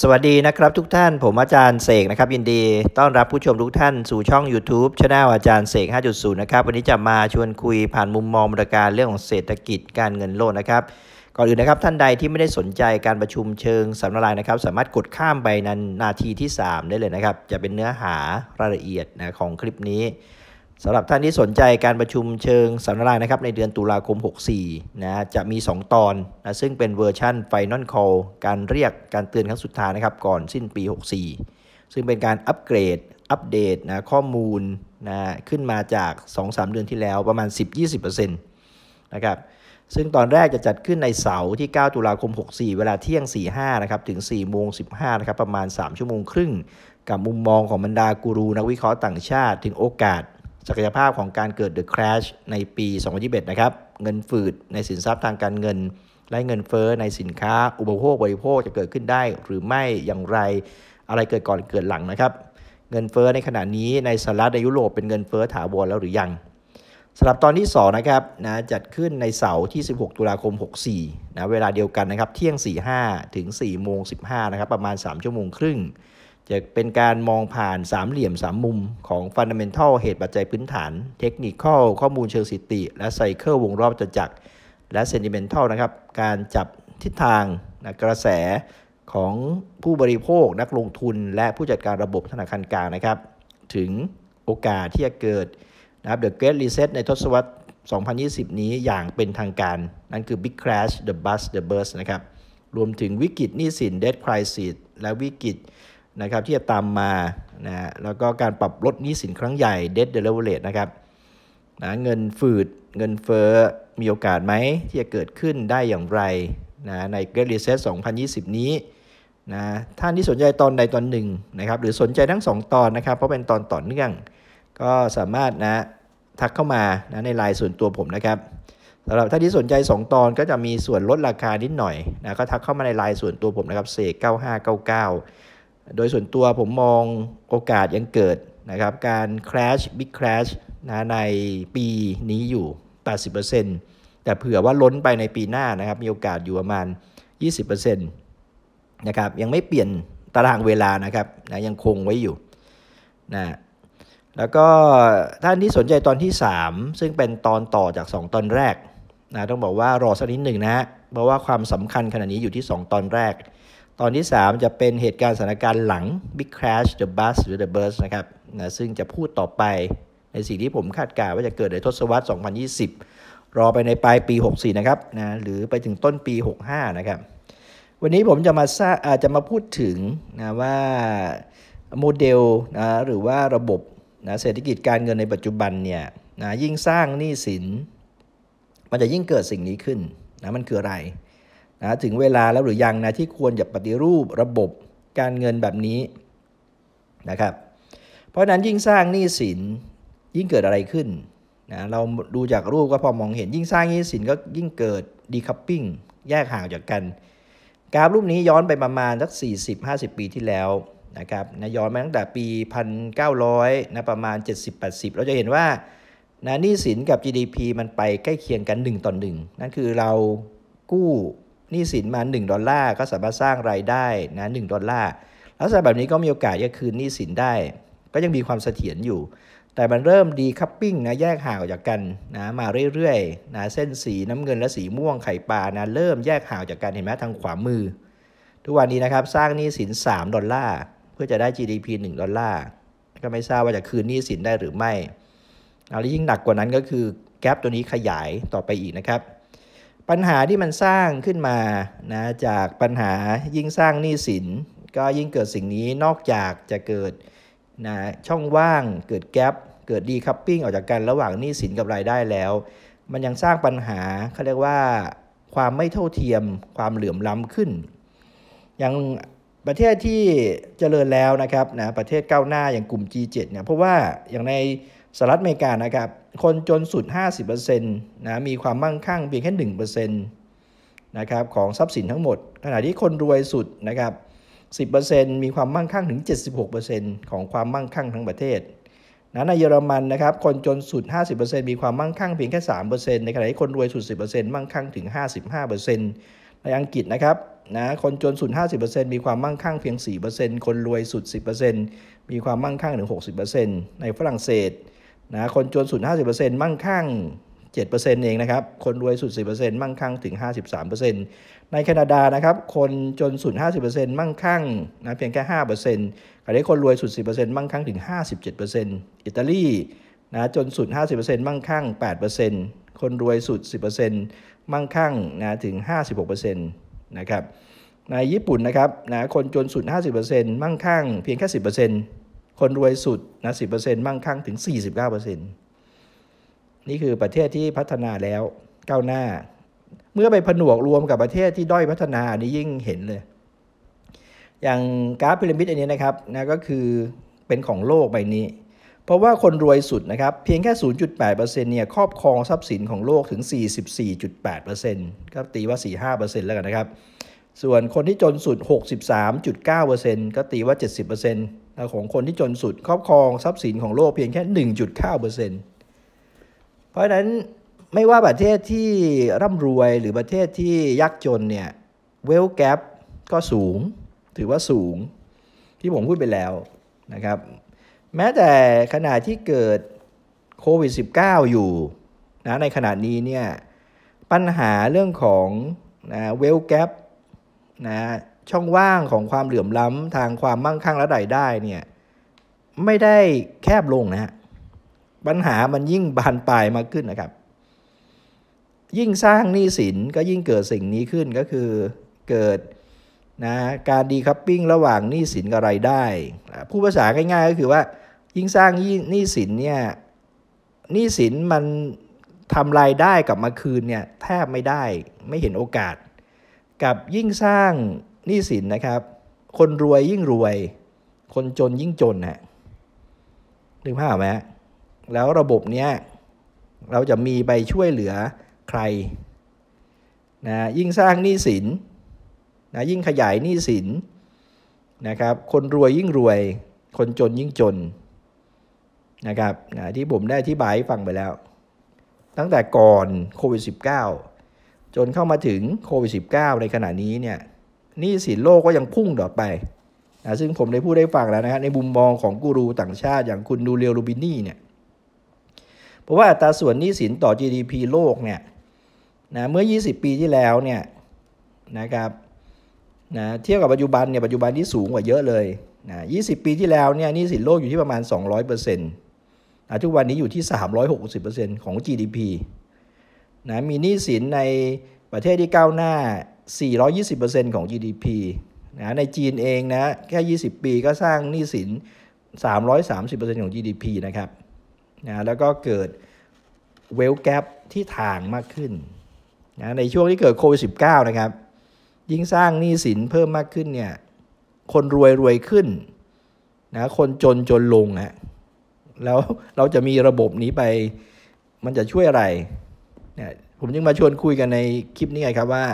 สวัสดีนะครับทุกท่านผมอาจารย์เสกนะครับ ยินดีต้อนรับผู้ชมทุกท่านสู่ช่อง YouTube ช anel อาจารย์เสก 5.0 นะครับวันนี้จะมาชวนคุยผ่านมุมมองบริการเรื่องของเศรษฐกิจการเงินโลกนะครับ ก่อนอื่นนะครับท่านใดที่ไม่ได้สนใจการประชุมเชิงสำนักลาานะครับ สามารถกดข้ามไปนั้นนาทีที่ 3 ได้เลยนะครับ จะเป็นเนื้อหารายละเอียดนะของคลิปนี้สำหรับท่านที่สนใจการประชุมเชิงสัมมนานะครับในเดือนตุลาคม 64นะจะมี 2 ตอนนะซึ่งเป็นเวอร์ชั่น Final Call การเรียกการเตือนครั้งสุดท้ายนะครับก่อนสิ้นปี 64 ซึ่งเป็นการอัปเกรดอัปเดตนะข้อมูลนะขึ้นมาจาก 2-3 เดือนที่แล้วประมาณ 10-20%นะครับซึ่งตอนแรกจะจัดขึ้นในเสาร์ที่ 9 ตุลาคม 64 เวลาเที่ยง 45นะครับถึง4โมง15นะครับประมาณ 3 ชั่วโมงครึ่งกับมุมมองของบรรดากูรูนักวิเคราะห์ต่างชาติถึงโอกาสศักยภาพของการเกิด The Crash ในปี 2021 นะครับ เงินฝืดในสินทรัพย์ทางการเงินและเงินเฟอ้อในสินค้า อุปโภค บริโภคจะเกิดขึ้นได้หรือไม่ อย่างไร อะไรเกิดก่อนเกิดหลังนะครับ เงินเฟอ้อในขณะนี้ในสหรัฐในยุโรปเป็นเงินเฟอ้อถาวรแล้วหรือยัง สำหรับตอนที่ 2 นะครับ นะจัดขึ้นในเสาร์ที่ 16 ตุลาคม 64 นะ เวลาเดียวกันนะครับ เที่ยง 45ถึง4โมง15 นะครับ ประมาณ 3 ชั่วโมงครึ่งจะเป็นการมองผ่านสามเหลี่ยมสามมุมของันดัมเมนทัลเหตุปัจจัยพื้นฐานเทคนิคข้อข้อมูลเชิงสถิติและไซเคิลวงรอบจัจักรและเซนิเมนทัลนะครับ การจับทิศทางนะกระแสของผู้บริโภคนักลงทุนและผู้จัดการระบบธนาคารกลางนะครับ ถึงโอกาสที่จะเกิดนะครับ The Great Reset ในทศวรรษ 2020 นี้อย่างเป็นทางการ นั่นคือ Big Crash The Bust The Burst นะครับรวมถึงวิกฤตหนี้สิน Debt Crisis และวิกฤตนะครับที่จะตามมานะแล้วก็การปรับลดนี้สินครั้งใหญ่ debt delivery นะครับ นะเงินฝืด เงินเฟอ้อมีโอกาสไหม ที่จะเกิดขึ้นได้อย่างไรนะใน Great Reset 2020 นี้นะท่านที่สนใจตอนใดตอนหนึ่งนะครับหรือสนใจทั้ง 2 ตอนนะครับ เพราะเป็นตอนต่อเนื่อง ก็สามารถนะทักเข้ามานะในไลน์ส่วนตัวผมนะครับสำหรับท่านที่สนใจ 2 ตอนก็จะมีส่วนลดราคานิดหน่อยนะก็ทักเข้ามาในไลน์ส่วนตัวผมนะครับเศก9599โดยส่วนตัวผมมองโอกาสยังเกิดนะครับการ crash big crash นะในปีนี้อยู่ 80%แต่เผื่อว่าล้นไปในปีหน้านะครับ มีโอกาสอยู่ประมาณ 20%นะครับยังไม่เปลี่ยนตารางเวลานะครับนะยังคงไว้อยู่นะแล้วก็ท่านที่สนใจตอนที่ 3 ซึ่งเป็นตอนต่อจาก 2 ตอนแรกนะต้องบอกว่ารอสักนิดหนึ่งนะ เพราะว่าความสำคัญขนาดนี้อยู่ที่ 2 ตอนแรกตอนที่ 3 จะเป็นเหตุการณ์สถานการณ์หลัง Big Crash The Bus หรือ The Burst นะครับนะซึ่งจะพูดต่อไปในสิ่งที่ผมคาดการณ์ว่าจะเกิดในทศวรรษ 2020 รอไปในปลายปี 64 นะครับนะหรือไปถึงต้นปี 65 นะครับ วันนี้ผมจะมาอาจะมาพูดถึงนะว่าโมเดลนะหรือว่าระบบนะเศรษฐกิจการเงินในปัจจุบันเนี่ยนะยิ่งสร้างหนี้สิน มันจะยิ่งเกิดสิ่งนี้ขึ้นนะมันคืออะไรนะถึงเวลาแล้วหรือยังนะที่ควรจะปฏิรูประบบการเงินแบบนี้นะครับ เพราะนั้นยิ่งสร้างหนี้สินยิ่งเกิดอะไรขึ้นนะเราดูจากรูปก็พอมองเห็น ยิ่งสร้างหนี้สินก็ยิ่งเกิดดีคัพปิ้งแยกห่างจากกันกราฟรูปนี้ย้อนไปประมาณสัก 40-50 ปีที่แล้วนะครับนะย้อนมาตั้งแต่ปี 1900นะประมาณ 70-80 เราจะเห็นว่านะหนี้สินกับ GDP มันไปใกล้เคียงกัน 1ต่อ1นั่นคือเรากู้หนี้สินมา1ดอลลาร์ก็สามารถสร้างรายได้นะหดอลลาร์ลักษณะแบบนี้ก็มีโอกาสจะคืนหนี้สินได้ ก็ยังมีความเสถียรอยู่ แต่มันเริ่มดีคัพปิ้งนะแยกห่างออกจากกันนะมาเรื่อยๆนะเส้นสีน้ำเงินและสีม่วงไข่ปลานะเริ่มแยกห่างจากกันเห็นไหมทางขวามือ ทุกวันนี้นะครับ สร้างหนี้สิน3ดอลลาร์เพื่อจะได้ GDP 1ดอลลาร์ก็ไม่ทราบว่าจะคืนหนี้สินได้หรือไม่ แล้วยิ่งหนักกว่านั้นก็คือแกลบตัวนี้ขยายต่อไปอีกนะครับปัญหาที่มันสร้างขึ้นมานะจากปัญหายิ่งสร้างหนี้สิน ก็ยิ่งเกิดสิ่งนี้นอกจากจะเกิดนะช่องว่างเกิดแกลบเกิดดีคัพปิ้งออกจากกันระหว่างหนี้สินกับรายได้แล้ว มันยังสร้างปัญหาเขาเรียกว่าความไม่เท่าเทียมความเหลื่อมล้ำขึ้นอย่างประเทศที่เจริญแล้วนะครับนะประเทศก้าวหน้าอย่างกลุ่ม G7 เนี่ยเพราะว่าอย่างในสหรัฐอเมริกานะครับ คนจนสุด50%นะมีความมั่งคั่งเพียงแค่1%นะครับของทรัพย์สินทั้งหมดขณะที่คนรวยสุดนะครับ10%มีความมั่งคั่งถึง76%ของความมั่งคั่งทั้งประเทศนะในเยอรมันนะครับคนจนสุด 50%มีความมั่งคั่งเพียงแค่3%ในขณะที่คนรวยสุด 10%มั่งคั่งถึง55%ในอังกฤษนะครับนะคนจนสุด 50%มีความมั่งคั่งเพียง 4%คนรวยสุด10%มีความมั่งคั่งถึง 60%ในฝรั่งเศสนะคนจนสุด 50%มั่งคั่ง 7%เองนะครับ คนรวยสุด 10%มั่งคั่งถึง 53%ในแคนาดานะครับ คนจนสุด 50%มั่งคั่งนะเพียงแค่5%ขณะที่คนรวยสุด 10%มั่งคั่งถึง 57%อิตาลีนะจนสุด 50%มั่งคั่ง 8%คนรวยสุด 10%มั่งคั่งนะถึง 56%นะครับในญี่ปุ่นนะครับนะคนจนสุด 50%มั่งคั่ง เพียงแค่ 10%คนรวยสุดนะสิบเมั่งคั่งถึง 49%นี่คือประเทศที่พัฒนาแล้วก้าวหน้า เมื่อไปผนวกรวมกับประเทศที่ด้อยพัฒนา อันนี้ยิ่งเห็นเลย อย่างกราฟพีระมิดอันนี้นะครับนะก็คือเป็นของโลกใบนี้ เพราะว่าคนรวยสุดนะครับ เพียงแค่ 0.8%เนี่ยครอบครองทรัพย์สินของโลกถึง 44.8%ก็ตีว่า 45%แล้วกันนะครับ ส่วนคนที่จนสุด 63.9%ก็ตีว่า 70%ของคนที่จนสุดครอบครองทรัพย์สินของโลกเพียงแค่1.9%เพราะฉะนั้นไม่ว่าประเทศที่ร่ำรวยหรือประเทศที่ยากจนเนี่ยเวลแกปก็สูง ถือว่าสูง ที่ผมพูดไปแล้วนะครับ แม้แต่ขณะที่เกิดโควิด -19 อยู่นะในขณะนี้เนี่ยปัญหาเรื่องของเวลแกรนะช่องว่างของความเหลื่อมล้ำทางความมั่งคั่งและรายได้เนี่ยไม่ได้แคบลงนะฮะปัญหามันยิ่งบานปลายมากขึ้นนะครับ ยิ่งสร้างหนี้สิน ก็ยิ่งเกิดสิ่งนี้ขึ้นก็คือเกิดนะการดีคัพปิ้งระหว่างหนี้สินกับรายได้ ผู้ภาษาง่ายๆก็คือว่ายิ่งสร้างหนี้สินเนี่ยหนี้สินมันทำรายได้กลับมาคืนเนี่ยแทบไม่ได้ไม่เห็นโอกาส กับยิ่งสร้างหนี้สินนะครับ คนรวยยิ่งรวย คนจนยิ่งจนนะนึกภาพไหมแล้วระบบเนี้ยเราจะมีไปช่วยเหลือใครนะ ยิ่งสร้างหนี้สินนะ ยิ่งขยายหนี้สินนะครับ คนรวยยิ่งรวย คนจนยิ่งจนนะครับนะที่ผมได้อธิบายให้ฟังไปแล้ว ตั้งแต่ก่อนโควิด -19 จนเข้ามาถึงโควิด -19 ในขณะนี้เนี่ยนี่สินโลกก็ยังพุ่งต่อไปนะซึ่งผมได้พูดได้ฟังแล้วนะครในมุมมองของกูรูต่างชาติอย่างคุณดูเรียวลูบินี่เนี่ยเพราะว่าอัตราส่วนนี้สินต่อ GDP โลกเนี่ยนะเมื่อ 20 ปีที่แล้วเนี่ยนะครับนะเทียบกับปัจจุบันเนี่ยปัจจุบันที่สูงกว่าเยอะเลยนะ 20 ปีที่แล้วเนี่ยนี่สินโลกอยู่ที่ประมาณ 200%นะทุกวันนี้อยู่ที่ 360%ของ GDP นะมีนี่สินในประเทศที่ก้าวหน้า420%ของ GDP นะ ในจีนเองนะ แค่ 20 ปีก็สร้างหนี้สิน 330%ของ GDP นะครับ นะ แล้วก็เกิดเวลแกปที่ทางมากขึ้น นะ ในช่วงที่เกิดโควิด -19 นะครับ ยิ่งสร้างหนี้สินเพิ่มมากขึ้นเนี่ย คนรวยรวยขึ้นนะ คนจนจนลงฮนะแล้วเราจะมีระบบนี้ไป มันจะช่วยอะไร เนะผมจึงมาชวนคุยกันในคลิปนี้ไงครับว่า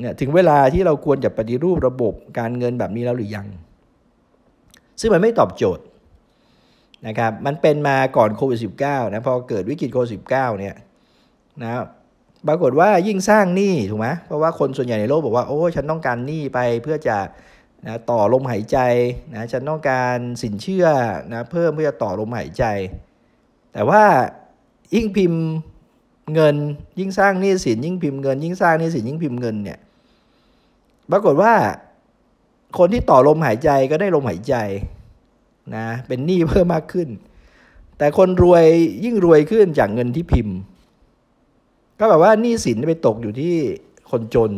เนี่ยถึงเวลาที่เราควรจะปฏิรูประบบการเงินแบบนี้แล้วหรือยัง ซึ่งมันไม่ตอบโจทย์นะครับมันเป็นมาก่อนโควิด -19 นะพอเกิดวิกฤตโควิด -19 เนี่ยนะปรากฏว่ายิ่งสร้างหนี้ถูกไหมเพราะว่าคนส่วนใหญ่ในโลกบอกว่า โอ้ ฉันต้องการหนี้ไปเพื่อจะนะต่อลมหายใจนะฉันต้องการสินเชื่อนะเพิ่มเพื่อจะต่อลมหายใจ แต่ว่ายิ่งพิมพ์เงินยิ่งสร้างหนี้สินยิ่งพิมพ์เงินยิ่งสร้างหนี้สินยิ่งพิมพ์เงินเนี่ยปรากฏว่าคนที่ต่อลมหายใจก็ได้ลมหายใจนะ เป็นหนี้เพิ่มมากขึ้น แต่คนรวยยิ่งรวยขึ้นจากเงินที่พิมพ์ ก็แบบว่าหนี้สินไปตกอยู่ที่คนจน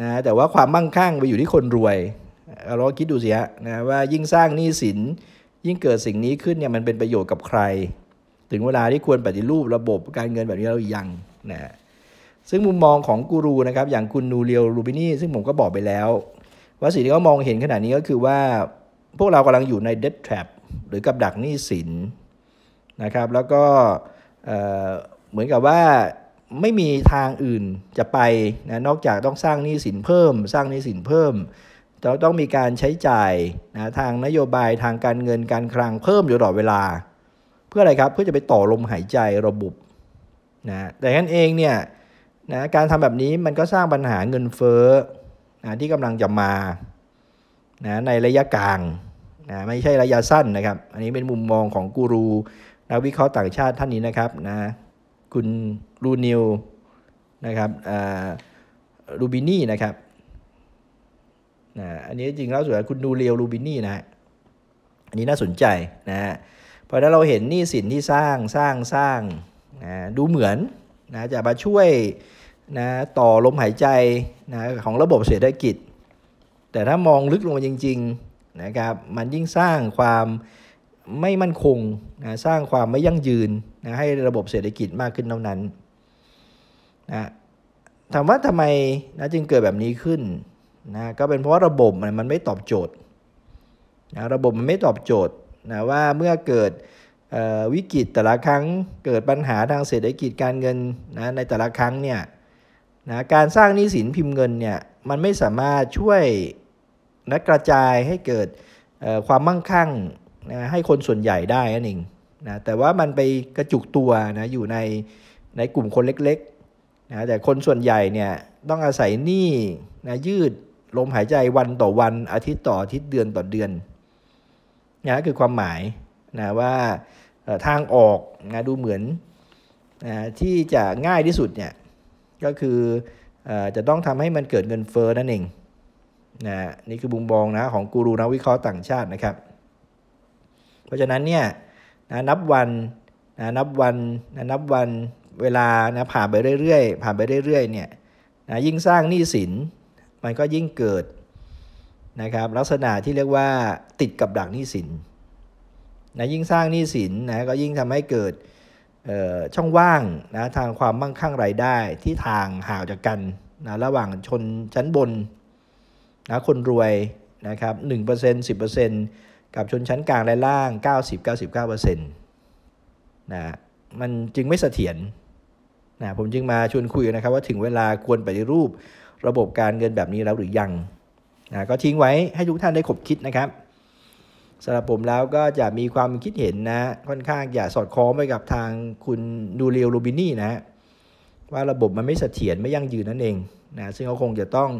นะ แต่ว่าความมั่งคั่งไปอยู่ที่คนรวย เราคิดดูสิฮะนะว่ายิ่งสร้างหนี้สินยิ่งเกิดสิ่งนี้ขึ้นเนี่ยมันเป็นประโยชน์กับใคร ถึงเวลาที่ควรปฏิรูประบบการเงินแบบนี้เรายังนะซึ่งมุมมองของกูรูนะครับ อย่างคุณ นูเรียวรูบินี่ซึ่งผมก็บอกไปแล้วว่าสิ่งที่เขามองเห็นขนาดนี้ก็คือว่าพวกเรากำลังอยู่ในเด b ดแท a p หรือกับดักหนี้สินนะครับ แล้วก็เหมือนกับว่าไม่มีทางอื่นจะไปนะนอกจากต้องสร้างหนี้สินเพิ่ม สร้างหนี้สินเพิ่ม เราต้องมีการใช้จ่ายนะทางนโยบายทางการเงินการคลังเพิ่มอยู่ตลอดเวลาเพื่ออะไรครับเพื่อจะไปต่อลมหายใจระบบนะแต่นั้นเองเนี่ยนะการทำแบบนี้มันก็สร้างปัญหาเงินเฟ้อนะที่กำลังจะมานะในระยะกลางนะไม่ใช่ระยะสั้นนะครับ อันนี้เป็นมุมมองของกูรูนักวิเคราะห์ต่างชาติท่านนี้นะครับนะคุณรูนิวนะครับรูบินี่นะครับนะอันนี้จริงแล้วสุดคุณดูเรียวรูบินี่นะอันนี้น่าสนใจนะพะถ้าเราเห็นหนี้สินที่สร้างสร้างสร้างนะดูเหมือนนะจะมาช่วยนะต่อลมหายใจนะของระบบเศรษฐกิจ แต่ถ้ามองลึกลงมาจริงๆนะครับมันยิ่งสร้างความไม่มั่นคงนะสร้างความไม่ยั่งยืนนะให้ระบบเศรษฐกิจมากขึ้นเท่านั้นนะถามว่าทำไมนะจึงเกิดแบบนี้ขึ้นนะก็เป็นเพราะระบบมันไม่ตอบโจทย์นะระบบมันไม่ตอบโจทย์นะว่าเมื่อเกิดวิกฤตแต่ละครั้งเกิดปัญหาทางเศรษฐกิจการเงินนะในแต่ละครั้งเนี่ยนะการสร้างหนี้สินพิมพ์เงินเนี่ยมันไม่สามารถช่วยนะกระจายให้เกิดความมั่งคั่งนะให้คนส่วนใหญ่ได้นั่นเองนะแต่ว่ามันไปกระจุกตัวนะอยู่ในในกลุ่มคนเล็กๆนะแต่คนส่วนใหญ่เนี่ยต้องอาศัยหนี้นะยืดลมหายใจวันต่อวันอาทิตย์ต่ออาทิตย์เดือนต่อเดือนนะคือความหมายนะว่าทางออกนะดูเหมือนนะที่จะง่ายที่สุดเนี่ยก็คือจะต้องทำให้มันเกิดเงินเฟอ้อนั่นเองนะนี่คือบุมบองนะของกูรูนักวิเคราะห์ต่างชาตินะครับ เพราะฉะนั้นเนี่ยนะนับวันนะนับวันนะนับวันเวลานะผ่านไปเรื่อยๆผ่านไปเรื่อยๆเนี่ยนะยิ่งสร้างหนี้สินมันก็ยิ่งเกิดนะครับลักษณะที่เรียกว่าติดกับดักหนี้สินนะยิ่งสร้างหนี้สินนะก็ยิ่งทำให้เกิดช่องว่างนะทางความมั่งคั่งรายได้ที่ทางห่างจากกันนะระหว่างชนชั้นบนนะคนรวยนะครับหนึ่งเปอร์เซ็นต์สิบเปอร์เซ็นต์กับชนชั้นกลางและล่างเก้าสิบเก้าสิบเก้าเปอร์เซ็นต์นะมันจึงไม่เสถียรนะผมจึงมาชวนคุยนะครับว่าถึงเวลาควรปฏิรูประบบการเงินแบบนี้แล้วหรือยังนะก็ทิ้งไว้ให้ทุกท่านได้ขบคิดนะครับสำหรับผมแล้วก็จะมีความคิดเห็นนะ ค่อนข้างอย่าสอดคล้องไปกับทางคุณดูเรียวโรบินี่นะว่าระบบมันไม่เสถียรไม่ยั่งยืนนั่นเองนะซึ่งเขาคงจะต้อง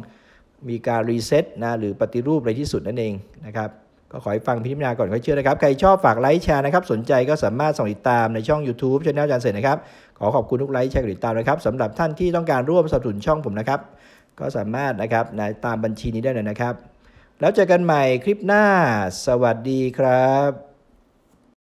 มีการรีเซ็ตนะหรือปฏิรูปในที่สุดนั่นเองนะครับก็ขอให้ฟังพิจารณาก่อนค่อยเชื่อนะครับ ใครชอบฝากไลค์แชร์นะครับ สนใจก็สามารถส่งติดตามในช่อง YouTube ช่องอาจารย์เสร็จนะครับ ขอขอบคุณทุกไลค์แชร์ติดตามนะครับสำหรับท่านที่ต้องการร่วมสนับสนุนช่องผมนะครับ ก็สามารถนะครับนะตามบัญชีนี้ได้เลยนะครับแล้วเจอกันใหม่คลิปหน้าสวัสดีครับ